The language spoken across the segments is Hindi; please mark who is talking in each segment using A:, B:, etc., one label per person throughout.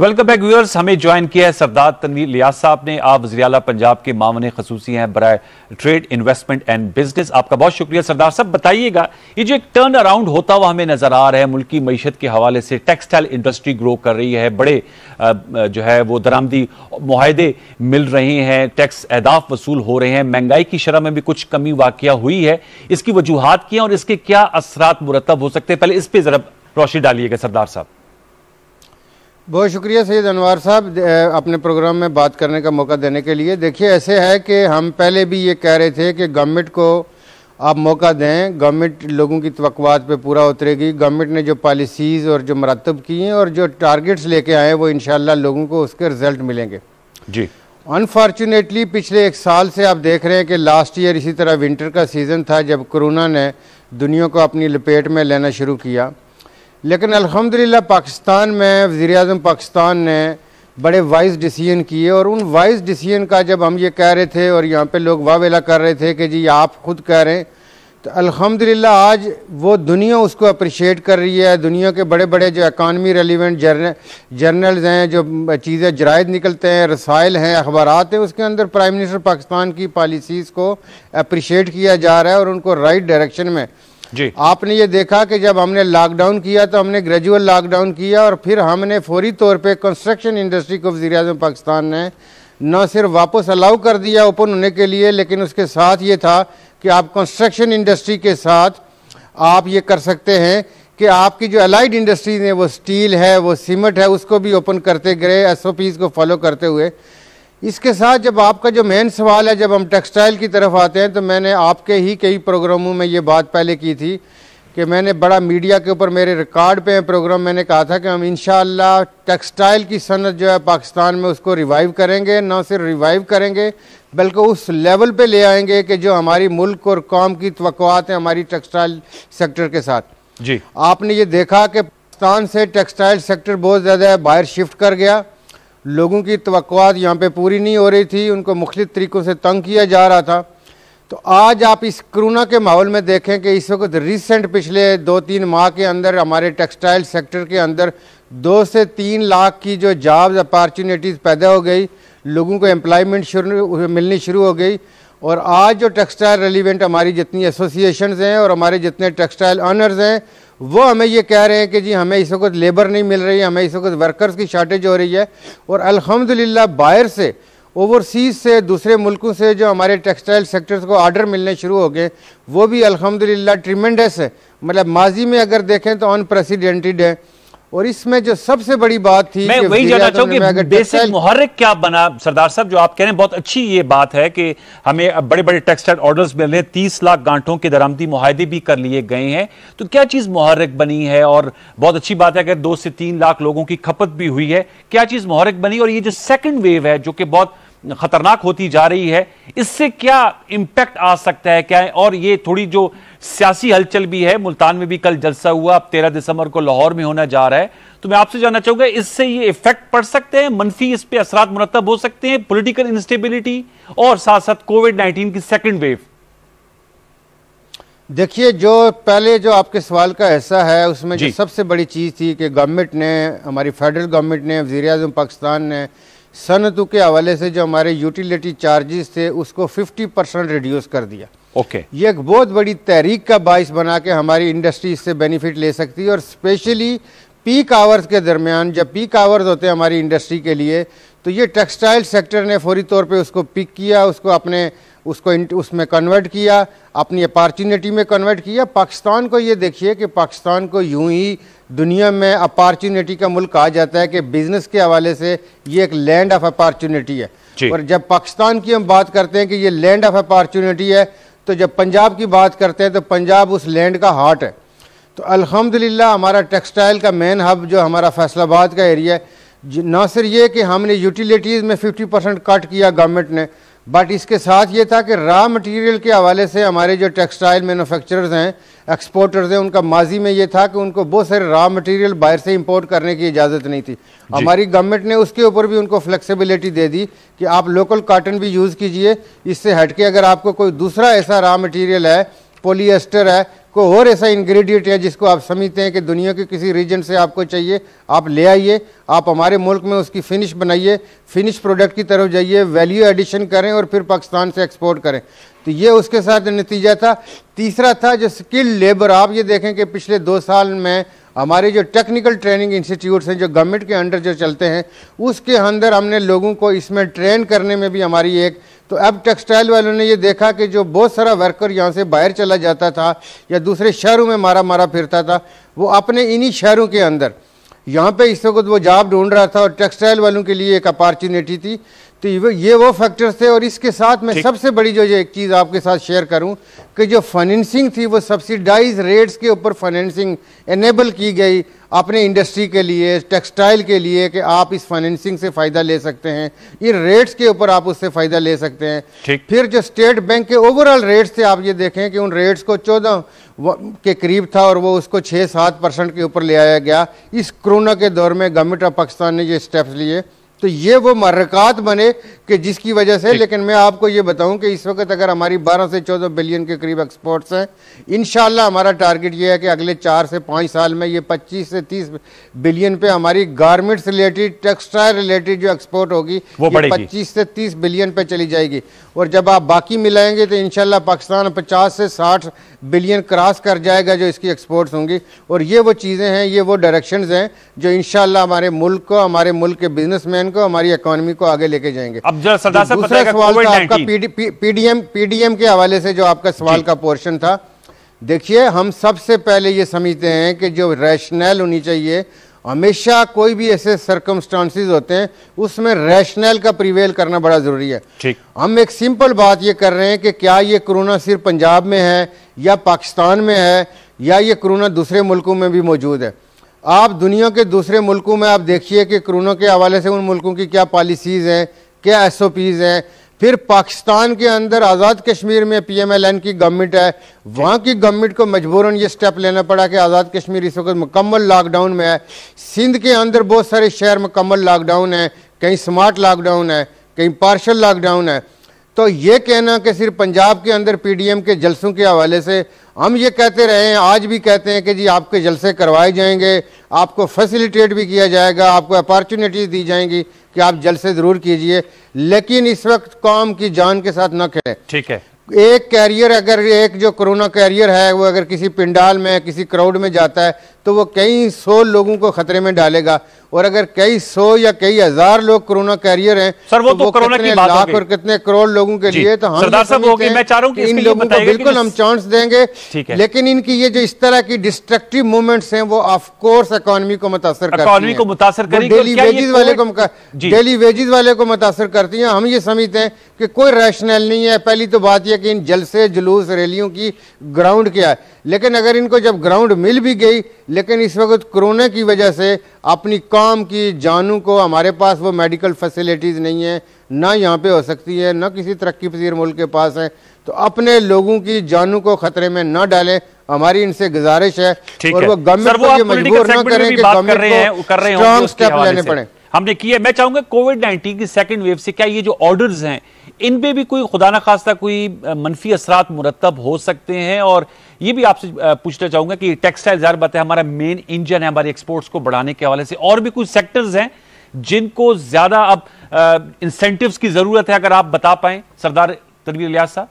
A: वेलकम बैक व्यूअर्स हमें ज्वाइन किया है सरदार तनवीर लिया साहब ने आप वजरियाला पंजाब के मामन खसूसी हैं बरए ट्रेड इन्वेस्टमेंट एंड बिजनेस आपका बहुत शुक्रिया सरदार साहब बताइएगा ये जो एक टर्न अराउंड होता हुआ हमें नज़र आ रहा है मुल्क की मीशत के हवाले से टेक्सटाइल इंडस्ट्री ग्रो कर रही है बड़े जो है वो दरामदी माहदे मिल रहे हैं टैक्स अहदाफ वसूल हो रहे हैं महंगाई की शरह में भी कुछ कमी वाक़ हुई है इसकी वजूहत क्या और इसके क्या असरात मुरतब हो सकते हैं पहले इस पर ज़रा रोशनी डालिएगा सरदार साहब
B: बहुत शुक्रिया सैद अनवार साहब अपने प्रोग्राम में बात करने का मौका देने के लिए देखिए ऐसे है कि हम पहले भी ये कह रहे थे कि गवर्नमेंट को आप मौका दें गवर्नमेंट लोगों की तवकवात पे पूरा उतरेगी गवर्नमेंट ने जो पॉलिसीज़ और जो मरतब की हैं और जो टारगेट्स लेके आए वो इन लोगों को उसके रिज़ल्ट मिलेंगे जी अनफॉर्चुनेटली पिछले एक साल से आप देख रहे हैं कि लास्ट ईयर इसी तरह विंटर का सीज़न था जब कोरोना ने दुनिया को अपनी लपेट में लेना शुरू किया लेकिन अल्हम्दुलिल्लाह पाकिस्तान में वज़ी अजम पाकिस्तान ने बड़े वाइज डिसीजन किए और उन वाइज डिसीजन का जब हम ये कह रहे थे और यहाँ पे लोग वावेला कर रहे थे कि जी आप खुद कह रहे हैं तो अल्हम्दुलिल्लाह आज वो दुनिया उसको अप्रिशिएट कर रही है दुनिया के बड़े बड़े जो इकानमी रेलिवेंट जर्नल जर्नल्स हैं जो चीज़ें जरायद निकलते हैं रसायल हैं अखबार हैं उसके अंदर प्राइम मिनिस्टर पाकिस्तान की पॉलिसीज़ को अप्रिशिएट किया जा रहा है और उनको राइट डायरेक्शन में जी आपने ये देखा कि जब हमने लॉकडाउन किया तो हमने ग्रेजुअल लॉकडाउन किया और फिर हमने फौरी तौर पे कंस्ट्रक्शन इंडस्ट्री को वजी अजम पाकिस्तान ने न सिर्फ वापस अलाउ कर दिया ओपन होने के लिए लेकिन उसके साथ ये था कि आप कंस्ट्रक्शन इंडस्ट्री के साथ आप ये कर सकते हैं कि आपकी जो अलाइड इंडस्ट्रीज हैं वो स्टील है वो सीमेंट है उसको भी ओपन करते गए एस को फॉलो करते हुए इसके साथ जब आपका जो मेन सवाल है जब हम टेक्सटाइल की तरफ आते हैं तो मैंने आपके ही कई प्रोग्रामों में ये बात पहले की थी कि मैंने बड़ा मीडिया के ऊपर मेरे रिकॉर्ड पे प्रोग्राम मैंने कहा था कि हम इन टेक्सटाइल की सनत जो है पाकिस्तान में उसको रिवाइव करेंगे ना सिर्फ रिवाइव करेंगे बल्कि उस लेवल पे ले आएंगे कि जो हमारी मुल्क और कौम की तवक़ात हैं हमारी टेक्सटाइल सेक्टर के साथ जी आपने ये देखा कि पाकिस्तान से टेक्सटाइल सेक्टर बहुत ज़्यादा बाहर शिफ्ट कर गया लोगों की तवक़ात यहाँ पे पूरी नहीं हो रही थी उनको मुख्तलिफ़ तरीक़ों से तंग किया जा रहा था तो आज आप इस कोरोना के माहौल में देखें कि इस वक्त रिसेंट पिछले दो तीन माह के अंदर हमारे टेक्सटाइल सेक्टर के अंदर दो से तीन लाख की जो जॉब्स अपॉर्चुनिटीज़ पैदा हो गई लोगों को एम्प्लॉयमेंट शुरू मिलनी शुरू हो गई और आज जो टेक्सटाइल रेलिवेंट हमारी जितनी एसोसिएशन हैं और हमारे जितने टेक्सटाइल ऑनर्स हैं वो हमें ये कह रहे हैं कि जी हमें इस वक्त लेबर नहीं मिल रही है हमें इस वक्त वर्कर्स की शॉर्टेज हो रही है और अल्हम्दुलिल्लाह बाहर से ओवरसीज़ से दूसरे मुल्कों से जो हमारे टेक्सटाइल सेक्टर्स को आर्डर मिलने शुरू हो गए वो भी अलहमदिल्ला ट्रीमेंडस है मतलब माजी में अगर देखें तो अनप्रेसिडेंटेड है और इसमें जो सबसे बड़ी बात थी मैं वही जानना चाहूँ
A: मुहर्रिक क्या बना सरदार साहब जो आप कह रहे हैं बहुत अच्छी ये बात है कि हमें बड़े बड़े टेक्सटाइल ऑर्डर्स मिल रहे हैं तीस लाख गांठों के दरामदी मुहिदे भी कर लिए गए हैं तो क्या चीज़ मुहर्रिक बनी है और बहुत अच्छी बात है अगर दो से तीन लाख लोगों की खपत भी हुई है क्या चीज़ मुहर्रिक बनी और ये जो सेकेंड वेव है जो कि बहुत खतरनाक होती जा रही है इससे क्या इम्पैक्ट आ सकता है क्या है? और ये थोड़ी जो सियासी हलचल भी है मुल्तान में भी कल जलसा हुआ अब तेरह दिसंबर को लाहौर में होना जा रहा है तो मैं आपसे जानना चाहूंगा इससे ये इफेक्ट पड़ सकते हैं मनफी इस पर असरा मुरतब हो सकते हैं पोलिटिकल इंस्टेबिलिटी और साथ साथ कोविड नाइन्टीन की सेकेंड वेव
B: देखिए जो पहले जो आपके सवाल का हिस्सा है उसमें जो सबसे बड़ी चीज़ थी कि गवर्नमेंट ने हमारी फेडरल गवर्नमेंट ने वजीर पाकिस्तान ने सनतु के हवाले से जो हमारे यूटिलिटी चार्जेस थे उसको 50 परसेंट रिड्यूस कर दिया ओके okay. ये एक बहुत बड़ी तहरीक का बायस बना के हमारी इंडस्ट्री इससे बेनिफिट ले सकती है और स्पेशली पीक आवर्स के दरमियान जब पीक आवर्स होते हैं हमारी इंडस्ट्री के लिए तो ये टेक्सटाइल सेक्टर ने फौरी तौर पे उसको पिक किया उसको अपने उसको उसमें कन्वर्ट किया अपनी अपॉर्चुनिटी में कन्वर्ट किया पाकिस्तान को ये देखिए कि पाकिस्तान को यूं ही दुनिया में अपॉर्चुनिटी का मुल्क कहा जाता है कि बिजनेस के हवाले से ये एक लैंड ऑफ अपॉर्चुनिटी है और जब पाकिस्तान की हम बात करते हैं कि ये लैंड ऑफ अपॉर्चुनिटी है तो जब पंजाब की बात करते हैं तो पंजाब उस लैंड का हार्ट है तो अल्हम्दुलिल्लाह हमारा टेक्सटाइल का मेन हब जो हमारा फैसलाबाद का एरिया है ना सिर्फ ये कि हमने यूटिलिटीज़ में 50 परसेंट कट किया गवर्नमेंट ने बट इसके साथ ये था कि रॉ मटेरियल के हवाले से हमारे जो टेक्सटाइल मैनुफेक्चरर्स हैं एक्सपोर्टर्स हैं उनका माजी में ये था कि उनको बहुत सारे रॉ मटेरियल बाहर से इंपोर्ट करने की इजाज़त नहीं थी हमारी गवर्नमेंट ने उसके ऊपर भी उनको फ्लेक्सिबिलिटी दे दी कि आप लोकल काटन भी यूज़ कीजिए इससे हट के अगर आपको कोई दूसरा ऐसा रॉ मटीरियल है पोलिएस्टर है कोई और ऐसा इंग्रेडिएंट है जिसको आप समझते हैं कि दुनिया के किसी रीजन से आपको चाहिए आप ले आइए आप हमारे मुल्क में उसकी फिनिश बनाइए फिनिश प्रोडक्ट की तरफ जाइए वैल्यू एडिशन करें और फिर पाकिस्तान से एक्सपोर्ट करें तो ये उसके साथ नतीजा था तीसरा था जो स्किल लेबर आप ये देखें कि पिछले दो साल में हमारे जो टेक्निकल ट्रेनिंग इंस्टीट्यूट्स हैं जो गवर्नमेंट के अंडर जो चलते हैं उसके अंदर हमने लोगों को इसमें ट्रेन करने में भी हमारी एक तो अब टेक्सटाइल वालों ने ये देखा कि जो बहुत सारा वर्कर यहाँ से बाहर चला जाता था या दूसरे शहरों में मारा मारा फिरता था वो अपने इन्हीं शहरों के अंदर यहाँ पे इस वक्त वो जॉब ढूंढ रहा था और टेक्सटाइल वालों के लिए एक अपॉर्चुनिटी थी तो ये वो फैक्टर्स थे और इसके साथ मैं सबसे बड़ी जो एक चीज़ आपके साथ शेयर करूं कि जो फाइनेंसिंग थी वो सब्सिडाइज रेट्स के ऊपर फाइनेंसिंग एनेबल की गई अपने इंडस्ट्री के लिए टेक्सटाइल के लिए कि आप इस फाइनेंसिंग से फ़ायदा ले सकते हैं ये रेट्स के ऊपर आप उससे फ़ायदा ले सकते हैं फिर जो स्टेट बैंक के ओवरऑल रेट्स थे आप ये देखें कि उन रेट्स को चौदह के करीब था और वो उसको छः सात परसेंट के ऊपर ले आया गया इस कोरोना के दौर में गवर्नमेंट ऑफ पाकिस्तान ने ये स्टेप्स लिए तो ये वो मरक़ात बने कि जिसकी वजह से लेकिन मैं आपको ये बताऊं कि इस वक्त अगर हमारी 12 से 14 बिलियन के करीब एक्सपोर्ट्स हैं इन हमारा टारगेट ये है कि अगले चार से पाँच साल में ये 25 से 30 बिलियन पे हमारी गारमेंट्स रिलेटेड टेक्सटाइल रिलेटेड जो एक्सपोर्ट होगी वो पच्चीस से तीस बिलियन पे चली जाएगी और जब आप बाकी मिलाएंगे तो इनशाला पाकिस्तान पचास से साठ बिलियन क्रॉस कर जाएगा जो इसकी एक्सपोर्ट्स होंगी और ये वो चीज़ें हैं ये वो डायरेक्शंस हैं जो इन हमारे मुल्क को हमारे मुल्क के बिजनेसमैन को हमारी इकोनॉमी को आगे लेके जाएंगे
A: अब दूसरा सवाल था आपका
B: पीडीएम डी के हवाले से जो आपका सवाल का पोर्शन था देखिए हम सबसे पहले ये समझते हैं कि जो रैशनल होनी चाहिए हमेशा कोई भी ऐसे सर्कमस्टांसिस होते हैं उसमें रैशनल का प्रिवेल करना बड़ा ज़रूरी है ठीक हम एक सिंपल बात ये कर रहे हैं कि क्या ये कोरोना सिर्फ पंजाब में है या पाकिस्तान में है या ये कोरोना दूसरे मुल्कों में भी मौजूद है आप दुनिया के दूसरे मुल्कों में आप देखिए कि कोरोना के हवाले से उन मुल्कों की क्या पॉलिसीज़ हैं क्या एस हैं फिर पाकिस्तान के अंदर आज़ाद कश्मीर में पीएमएलएन की गवर्नमेंट है वहाँ की गवर्नमेंट को मजबूरन ये स्टेप लेना पड़ा कि आज़ाद कश्मीर इस वक्त मुकम्मल लॉकडाउन में है सिंध के अंदर बहुत सारे शहर मुकम्मल लॉकडाउन है कहीं स्मार्ट लॉकडाउन है कहीं पार्शल लॉकडाउन है तो ये कहना कि सिर्फ पंजाब के अंदर पीडीएम के जलसों के हवाले से हम ये कहते रहे हैं आज भी कहते हैं कि जी आपके जलसे करवाए जाएंगे आपको फैसिलिटेट भी किया जाएगा आपको अपॉर्चुनिटीज़ दी जाएंगी कि आप जलसे ज़रूर कीजिए लेकिन इस वक्त कौम की जान के साथ न खेले ठीक है एक कैरियर अगर एक जो कोरोना कैरियर है वो अगर किसी पिंडाल में किसी क्राउड में जाता है तो वो कई सौ लोगों को खतरे में डालेगा और अगर कई सौ या कई हजार लोग कोरोना कैरियर हैं सर वो तो, तो वो कोरोना कितने की बात लाख और कितने करोड़ लोगों के लिए तो हम सरदार मैं चाह रहा इन लोगों को बिल्कुल हम चांस देंगे लेकिन इनकी ये जो इस तरह की डिस्ट्रक्टिव मूवमेंट्स हैं वो ऑफकोर्स इकोनॉमी को मुतासर इकोनॉमी को मुतासर डेली वेजेस वाले को डेली वेजेस वाले को मुतासर करती है हम ये समझते हैं कि कोई रैशनल नहीं है पहली तो बात यह है कि इन जलसे जुलूस रैलियों की ग्राउंड क्या है लेकिन अगर इनको जब ग्राउंड मिल भी गई लेकिन इस वक्त कोरोना की वजह से अपनी काम की जानू को हमारे पास वो मेडिकल फैसिलिटीज़ नहीं है ना यहाँ पे हो सकती है ना किसी तरक्की पसीर मुल्क के पास है तो अपने लोगों की जानू को खतरे में ना डालें हमारी इनसे गुजारिश है और वो गवर्नमेंट को मजबूर ना करें कि गवर्नमेंट को स्टेप लेने पड़े
A: हमने किया मैं चाहूंगा कोविड नाइन्टीन की सेकंड वेव से क्या ये जो ऑर्डर्स हैं इन पे भी कोई खुदा न खास्ता कोई मनफी असरात मुरतब हो सकते हैं और ये भी आपसे पूछना चाहूंगा कि टेक्सटाइल ज्यादा बात है हमारा मेन इंजन है हमारे एक्सपोर्ट्स को बढ़ाने के हवाले से और भी कुछ सेक्टर्स हैं जिनको ज़्यादा अब इंसेंटिव की ज़रूरत है अगर आप बता पाए सरदार तरवीर लिया साहब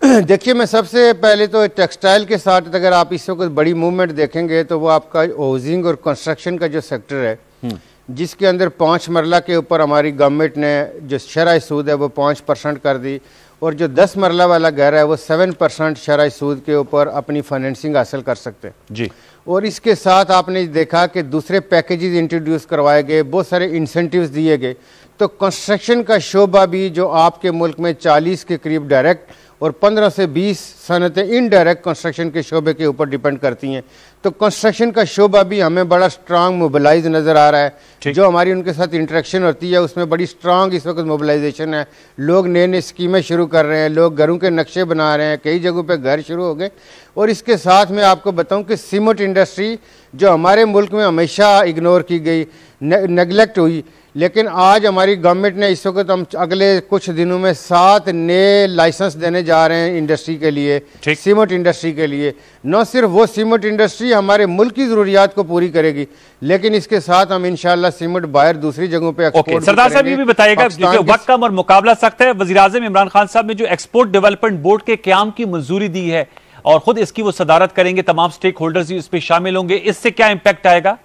B: देखिए मैं सबसे पहले तो टेक्सटाइल के साथ अगर आप इस वक्त बड़ी मूवमेंट देखेंगे तो वो आपका हाउसिंग और कंस्ट्रक्शन का जो सेक्टर है हम्म। जिसके अंदर पाँच मरला के ऊपर हमारी गवर्नमेंट ने जो शरा सूद है वो पाँच परसेंट कर दी और जो दस मरला वाला घर है वो सेवन परसेंट शरा सूद के ऊपर अपनी फाइनेंसिंग हासिल कर सकते हैं जी और इसके साथ आपने देखा कि दूसरे पैकेजेस इंट्रोड्यूस करवाए गए बहुत सारे इंसेंटिव्स दिए गए तो कंस्ट्रक्शन का शोबा भी जो आपके मुल्क में चालीस के करीब डायरेक्ट और 15 से 20 सनतें इनडायरेक्ट कंस्ट्रक्शन के शोबे के ऊपर डिपेंड करती हैं तो कंस्ट्रक्शन का शोबा भी हमें बड़ा स्ट्रांग मोबिलाइज नज़र आ रहा है जो हमारी उनके साथ इंटरेक्शन होती है उसमें बड़ी स्ट्रांग इस वक्त मोबिलाइजेशन है लोग नए नए स्कीमें शुरू कर रहे हैं लोग घरों के नक्शे बना रहे हैं कई जगहों पर घर शुरू हो गए और इसके साथ मैं आपको बताऊँ कि सीमेंट इंडस्ट्री जो हमारे मुल्क में हमेशा इग्नोर की गई नेगलेक्ट हुई लेकिन आज हमारी गवर्नमेंट ने इस वक्त हम अगले कुछ दिनों में सात नए लाइसेंस देने जा रहे हैं इंडस्ट्री के लिए सीमेंट इंडस्ट्री के लिए न सिर्फ वो सीमेंट इंडस्ट्री हमारे मुल्क की ज़रूरियात को पूरी करेगी लेकिन इसके साथ हम इंशाल्लाह सीमेंट बाहर दूसरी जगहों पे सरदार साहब ये भी बताइएगा वक्त
A: कम और मुकाबला सख्त है आजम इमरान खान साहब ने जो एक्सपोर्ट डेवलपमेंट बोर्ड के क्याम की मंजूरी दी है और खुद इसकी वो सदारत करेंगे तमाम स्टेक होल्डर्स इस पर शामिल होंगे इससे क्या इम्पैक्ट आएगा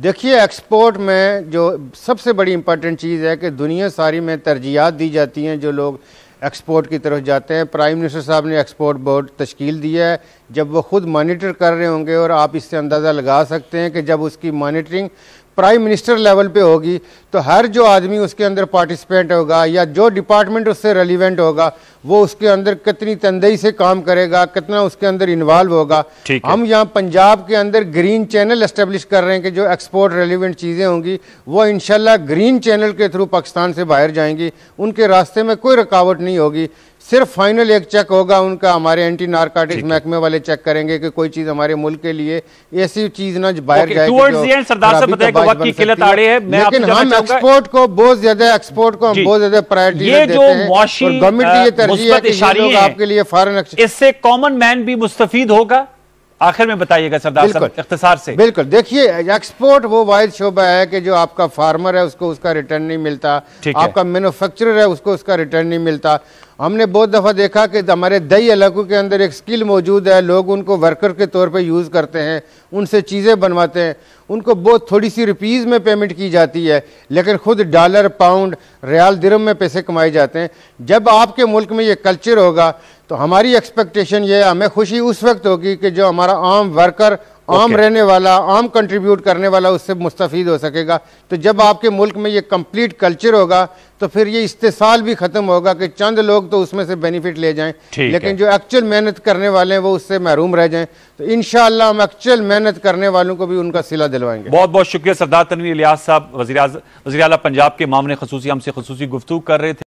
B: देखिए एक्सपोर्ट में जो सबसे बड़ी इंपॉर्टेंट चीज़ है कि दुनिया सारी में तरजीहत दी जाती हैं जो लोग एक्सपोर्ट की तरफ जाते हैं प्राइम मिनिस्टर साहब ने एक्सपोर्ट बोर्ड तश्कील दिया है जब वो ख़ुद मॉनिटर कर रहे होंगे और आप इससे अंदाज़ा लगा सकते हैं कि जब उसकी मॉनिटरिंग प्राइम मिनिस्टर लेवल पे होगी तो हर जो आदमी उसके अंदर पार्टिसिपेंट होगा या जो डिपार्टमेंट उससे रेलिवेंट होगा वो उसके अंदर कितनी तंदई से काम करेगा कितना उसके अंदर इन्वॉल्व होगा हम यहाँ पंजाब के अंदर ग्रीन चैनल इस्टेब्लिश कर रहे हैं कि जो एक्सपोर्ट रेलिवेंट चीज़ें होंगी वो इनशाला ग्रीन चैनल के थ्रू पाकिस्तान से बाहर जाएंगी उनके रास्ते में कोई रुकावट नहीं होगी सिर्फ फाइनल एक चेक होगा उनका हमारे एंटी नार्कोटिक्स महकमे वाले चेक करेंगे कि कोई चीज हमारे मुल्क के लिए ऐसी चीज ना बाहर okay, जाए लेकिन हम एक्सपोर्ट को बहुत ज्यादा एक्सपोर्ट को हम बहुत ज्यादा प्रायोरिटी देते हैं गवर्नमेंट की uh, तरजीह है कि आपके
A: लिए फॉरन इससे कॉमन मैन भी मुस्तफीद होगा आखिर में बताइएगा सरदार साहब इख्तसार से बिल्कुल
B: देखिए एक्सपोर्ट वो वाइज शोबा है कि जो आपका फार्मर है उसको उसका रिटर्न नहीं मिलता आपका मैनुफेक्चरर है उसको उसका रिटर्न नहीं मिलता हमने बहुत दफ़ा देखा कि हमारे दही इलाकों के अंदर एक स्किल मौजूद है लोग उनको वर्कर के तौर पे यूज़ करते हैं उनसे चीज़ें बनवाते हैं उनको बहुत थोड़ी सी रुपीज़ में पेमेंट की जाती है लेकिन ख़ुद डॉलर पाउंड रियाल दिरम में पैसे कमाए जाते हैं जब आपके मुल्क में ये कल्चर होगा तो हमारी एक्सपेक्टेशन ये है हमें खुशी उस वक्त होगी कि जो हमारा आम वर्कर आम okay. रहने वाला आम कंट्रीब्यूट करने वाला उससे मुस्तफ़ हो सकेगा तो जब आपके मुल्क में ये कंप्लीट कल्चर होगा तो फिर ये इस्तेसाल भी ख़त्म होगा कि चंद लोग तो उसमें से बेनिफिट ले जाएं लेकिन है। जो एक्चुअल मेहनत करने वाले हैं वो उससे महरूम रह जाएं तो इन हम एक्चुअल मेहनत
A: करने वालों को भी उनका सिला दिलवाएंगे बहुत बहुत शुक्रिया सरदार तनवी लिया साहब वजी वजी पंजाब के मामले खसूस हमसे खसूस गुफ्तु कर रहे थे